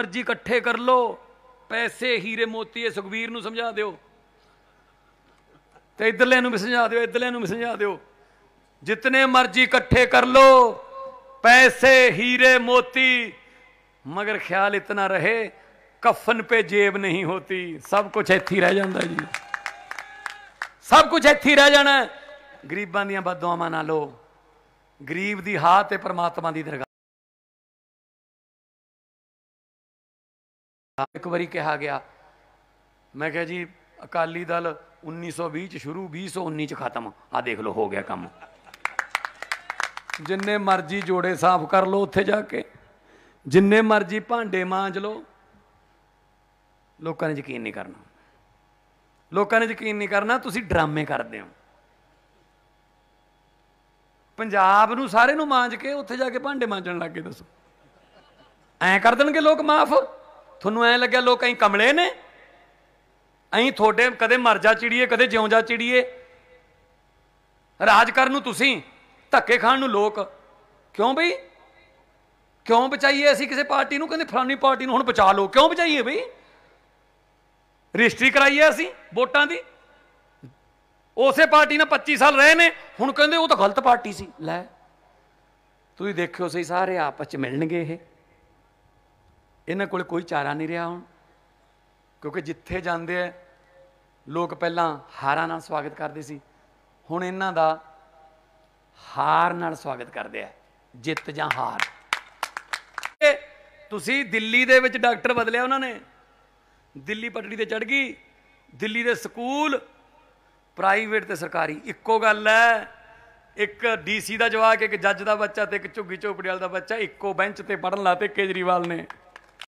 ਮਰਜ਼ੀ ਇਕੱਠੇ ਕਰ ਲੋ ਪੈਸੇ ਹੀਰੇ ਮੋਤੀ ਇਹ ਸੁਖਵੀਰ ਨੂੰ ਸਮਝਾ ਦਿਓ ਤੇ ਇਧਰਲੇ ਨੂੰ ਵੀ ਸਮਝਾ ਦਿਓ ਇਧਰਲੇ ਨੂੰ ਵੀ ਸਮਝਾ ਦਿਓ ਜਿੰਨੇ ਮਰਜ਼ੀ ਇਕੱਠੇ ਕਰ ਲੋ ਪੈਸੇ ਹੀਰੇ ਮੋਤੀ ਮਗਰ ਖਿਆਲ ਇਤਨਾ ਰਹੇ ਕਫਨ ਪੇ ਜੇਬ ਨਹੀਂ ਹੋਤੀ ਸਭ ਕੁਝ ਇੱਥੇ ਰਹਿ ਜਾਂਦਾ ਜੀ ਸਭ ਕੁਝ ਇੱਥੇ ਰਹਿ ਜਾਣਾ ਗਰੀਬਾਂ ਦੀਆਂ ਬਦਦੁਆਵਾਂ ਨਾ ਲੋ ਗਰੀਬ ਦੀ ਹਾਤ ਤੇ ਪਰਮਾਤਮਾ ਦੀ ਦਰਗਾਹ ਇੱਕ ਵਾਰੀ ਕਿਹਾ ਗਿਆ ਮੈਂ ਕਿਹਾ ਜੀ ਅਕਾਲੀ ਦਲ 1920 ਚ ਸ਼ੁਰੂ 2019 ਚ ਖਤਮ ਆ ਦੇਖ ਲਓ ਹੋ ਗਿਆ ਕੰਮ ਜਿੰਨੇ ਮਰਜ਼ੀ ਜੋੜੇ ਸਾਫ਼ ਕਰ ਲਓ ਉੱਥੇ ਜਾ ਕੇ ਜਿੰਨੇ ਮਰਜ਼ੀ ਭਾਂਡੇ ਮਾਂਜ ਲਓ ਲੋਕਾਂ ਨੇ ਯਕੀਨ ਨਹੀਂ ਕਰਨਾ ਲੋਕਾਂ ਨੇ ਯਕੀਨ ਨਹੀਂ ਕਰਨਾ ਤੁਸੀਂ ਡਰਾਮੇ ਕਰਦੇ ਹੋ ਪੰਜਾਬ ਨੂੰ ਸਾਰੇ ਨੂੰ ਮਾਂਜ ਕੇ ਉੱਥੇ ਜਾ ਕੇ ਭਾਂਡੇ ਮਾਂਜਣ ਲੱਗੇ ਦੱਸੋ ਐ ਕਰ ਦੇਣਗੇ ਲੋਕ ਮਾਫ ਤੁਹਾਨੂੰ ਐ ਲੱਗਿਆ ਲੋਕ ਐ ਕਮਲੇ ਨੇ ਐਂ ਤੁਹਾਡੇ ਕਦੇ ਮਰ ਜਾ ਚਿੜੀਏ ਕਦੇ ਜਿਉਂ ਜਾ ਚਿੜੀਏ ਰਾਜ ਕਰਨ ਨੂੰ ਤੁਸੀਂ ਧੱਕੇ ਖਾਣ ਨੂੰ ਲੋਕ ਕਿਉਂ ਬਈ ਕਿਉਂ ਬਚਾਈਏ ਅਸੀਂ ਕਿਸੇ ਪਾਰਟੀ ਨੂੰ ਕਹਿੰਦੇ ਫਲਾਨੀ ਪਾਰਟੀ ਨੂੰ ਹੁਣ ਬਚਾ ਲੋ ਕਿਉਂ ਬਚਾਈਏ ਬਈ ਰਜਿਸਟਰੀ ਕਰਾਈਏ ਅਸੀਂ ਵੋਟਾਂ ਦੀ ਉਸੇ ਪਾਰਟੀ ਨਾਲ 25 ਸਾਲ ਰਹੇ ਨੇ ਹੁਣ ਕਹਿੰਦੇ ਉਹ ਤਾਂ ਗਲਤ ਪਾਰਟੀ ਸੀ ਲੈ ਤੁਸੀਂ ਦੇਖਿਓ ਸਹੀ ਸਾਰੇ ਆਪਸ ਵਿੱਚ ਮਿਲਣਗੇ ਇਹ ਇਹਨਾਂ ਕੋਲ ਕੋਈ ਚਾਰਾ ਨਹੀਂ ਰਿਹਾ ਹੁਣ ਕਿਉਂਕਿ ਜਿੱਥੇ ਜਾਂਦੇ ਆ ਲੋਕ ਪਹਿਲਾਂ ਹਾਰਾਂ ਨਾਲ ਸਵਾਗਤ ਕਰਦੇ ਸੀ ਹੁਣ ਇਹਨਾਂ ਦਾ ਹਾਰ ਨਾਲ ਸਵਾਗਤ ਕਰਦੇ ਆ ਜਿੱਤ ਜਾਂ ਹਾਰ ਤੁਸੀਂ ਦਿੱਲੀ ਦੇ ਵਿੱਚ ਡਾਕਟਰ ਬਦਲਿਆ ਉਹਨਾਂ ਨੇ ਦਿੱਲੀ ਪਟੜੀ ਤੇ ਚੜ ਗਈ ਦਿੱਲੀ ਦੇ ਸਕੂਲ ਪ੍ਰਾਈਵੇਟ ਤੇ ਸਰਕਾਰੀ ਇੱਕੋ ਗੱਲ ਹੈ ਇੱਕ ਡੀਸੀ ਦਾ ਜਵਾਕ ਇੱਕ ਜੱਜ ਦਾ ਬੱਚਾ ਤੇ ਇੱਕ ਝੁੱਗੀ ਝੋਪੜੀ ਵਾਲ ਦਾ ਬੱਚਾ ਇੱਕੋ ਬੈਂਚ ਤੇ ਪੜਨ ਲਾਤੇ ਕੇਜਰੀਵਾਲ ਨੇ